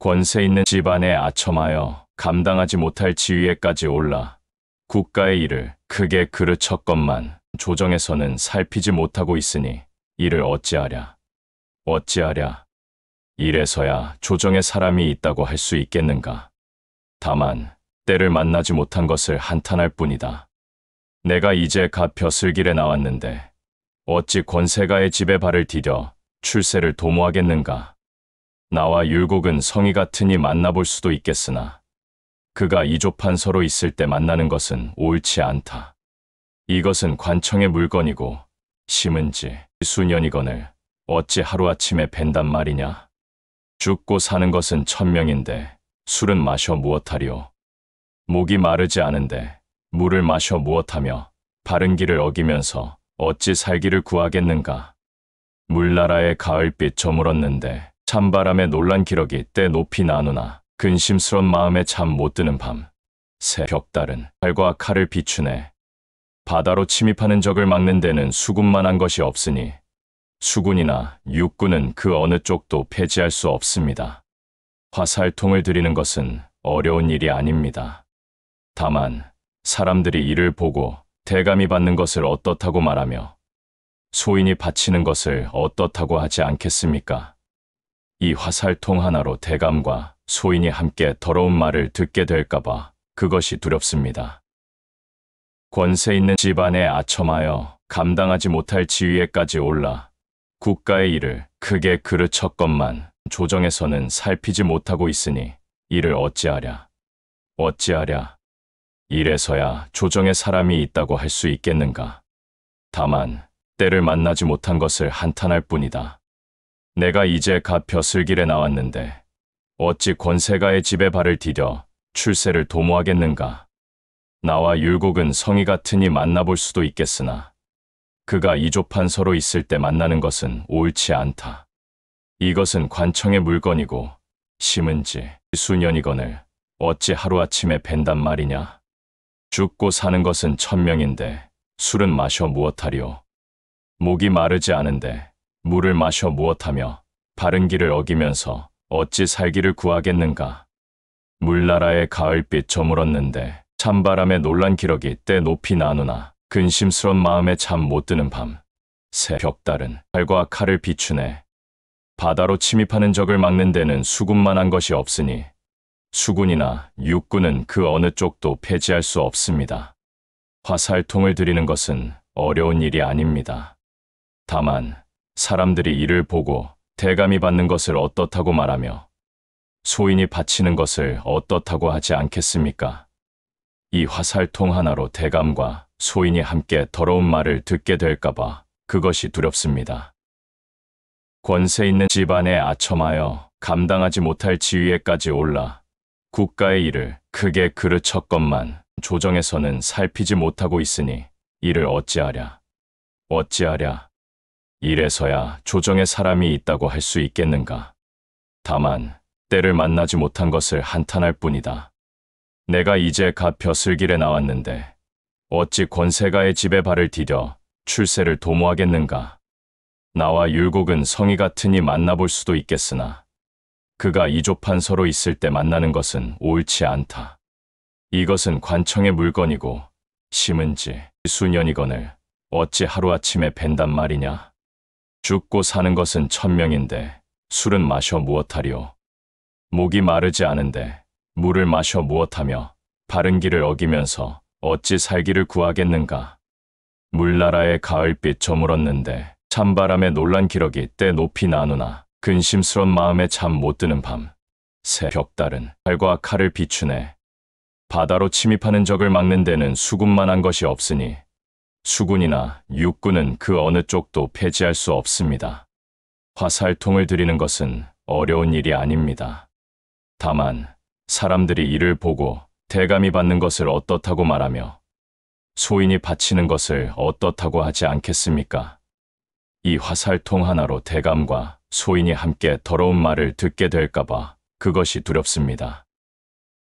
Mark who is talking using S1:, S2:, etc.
S1: 권세 있는 집안에 아첨하여 감당하지 못할 지위에까지 올라 국가의 일을 크게 그르쳤건만 조정에서는 살피지 못하고 있으니 이를 어찌하랴. 어찌하랴. 이래서야 조정의 사람이 있다고 할 수 있겠는가. 다만 때를 만나지 못한 것을 한탄할 뿐이다. 내가 이제 갓 벼슬길에 나왔는데 어찌 권세가의 집에 발을 디뎌 출세를 도모하겠는가. 나와 율곡은 성이 같으니 만나볼 수도 있겠으나 그가 이조판 서로 있을 때 만나는 것은 옳지 않다. 이것은 관청의 물건이고 심은지 수년이건을 어찌 하루아침에 뵌단 말이냐. 죽고 사는 것은 천명인데 술은 마셔 무엇하리오. 목이 마르지 않은데 물을 마셔 무엇하며 바른 길을 어기면서 어찌 살기를 구하겠는가. 물나라의 가을빛 저물었는데 찬바람에 놀란 기러기 때 높이 나누나 근심스런 마음에 잠못 드는 밤. 새 벽달은 칼과 칼을 비추네. 바다로 침입하는 적을 막는 데는 수군만한 것이 없으니 수군이나 육군은 그 어느 쪽도 폐지할 수 없습니다. 화살통을 들이는 것은 어려운 일이 아닙니다. 다만 사람들이 이를 보고 대감이 받는 것을 어떻다고 말하며 소인이 바치는 것을 어떻다고 하지 않겠습니까? 이 화살통 하나로 대감과 소인이 함께 더러운 말을 듣게 될까봐 그것이 두렵습니다. 권세 있는 집안에 아첨하여 감당하지 못할 지위에까지 올라 국가의 일을 크게 그르쳤건만 조정에서는 살피지 못하고 있으니 이를 어찌하랴. 어찌하랴. 이래서야 조정의 사람이 있다고 할 수 있겠는가. 다만 때를 만나지 못한 것을 한탄할 뿐이다. 내가 이제 갓 벼슬길에 나왔는데 어찌 권세가의 집에 발을 디뎌 출세를 도모하겠는가. 나와 율곡은 성이 같으니 만나볼 수도 있겠으나 그가 이조판 서로 있을 때 만나는 것은 옳지 않다. 이것은 관청의 물건이고 심은지 수년이건을 어찌 하루아침에 뵌단 말이냐. 죽고 사는 것은 천명인데 술은 마셔 무엇하리오. 목이 마르지 않은데 물을 마셔 무엇하며 바른 길을 어기면서 어찌 살기를 구하겠는가. 물나라의 가을빛 저물었는데 찬바람에 놀란 기러기 때 높이 나누나 근심스런 마음에 잠 못 드는 밤. 새 벽달은 활과 칼을 비추네. 바다로 침입하는 적을 막는 데는 수군만한 것이 없으니 수군이나 육군은 그 어느 쪽도 폐지할 수 없습니다. 화살통을 들이는 것은 어려운 일이 아닙니다. 다만 사람들이 이를 보고 대감이 받는 것을 어떻다고 말하며 소인이 바치는 것을 어떻다고 하지 않겠습니까? 이 화살통 하나로 대감과 소인이 함께 더러운 말을 듣게 될까봐 그것이 두렵습니다. 권세 있는 집안에 아첨하여 감당하지 못할 지위에까지 올라 국가의 일을 크게 그르쳤건만 조정에서는 살피지 못하고 있으니 이를 어찌하랴 어찌하랴 이래서야 조정의 사람이 있다고 할 수 있겠는가. 다만 때를 만나지 못한 것을 한탄할 뿐이다. 내가 이제 갓 벼슬길에 나왔는데 어찌 권세가의 집에 발을 디뎌 출세를 도모하겠는가. 나와 율곡은 성이 같으니 만나볼 수도 있겠으나 그가 이조판 서로 있을 때 만나는 것은 옳지 않다. 이것은 관청의 물건이고 심은지 수년이건을 어찌 하루아침에 뵌단 말이냐. 죽고 사는 것은 천명인데 술은 마셔 무엇하리오. 목이 마르지 않은데 물을 마셔 무엇하며 바른 길을 어기면서 어찌 살기를 구하겠는가. 물나라의 가을빛 저물었는데 찬바람에 놀란 기러기 때 높이 나누나 근심스런 마음에 잠 못 드는 밤. 새 벽달은 칼과 칼을 비추네. 바다로 침입하는 적을 막는 데는 수군만한 것이 없으니 수군이나 육군은 그 어느 쪽도 폐지할 수 없습니다. 화살통을 들이는 것은 어려운 일이 아닙니다. 다만 사람들이 이를 보고 대감이 받는 것을 어떻다고 말하며 소인이 바치는 것을 어떻다고 하지 않겠습니까? 이 화살통 하나로 대감과 소인이 함께 더러운 말을 듣게 될까봐 그것이 두렵습니다.